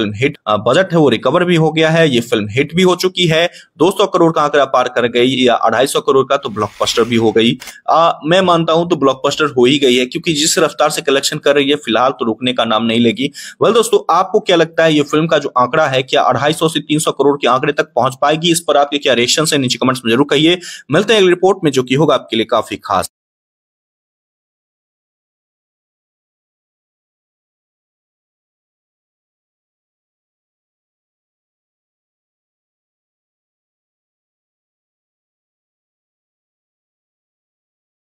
film hit budget है वो recover भी हो गया है ये फिल्म हिट भी हो चुकी है 200 करोड़ का आंकड़ा पार कर गई या 250 करोड़ का तो ब्लॉकबस्टर भी हो गई आ, मैं मानता हूं तो ब्लॉकबस्टर हो ही गई है क्योंकि जिस रफ्तार से कलेक्शन कर रही है फिलहाल तो रुकने का नाम नहीं लेगी वेल दोस्तों आपको क्या लगता है ये फिल्म का जो आंकड़ा है क्या अढ़ाई से तीन करोड़ के आंकड़े तक पहुंच पाएगी इस पर आपके क्या रेशन है नीचे कमेंट्स में जरूर कहिए मिलते हैं अगली रिपोर्ट में जो की होगा आपके लिए काफी खास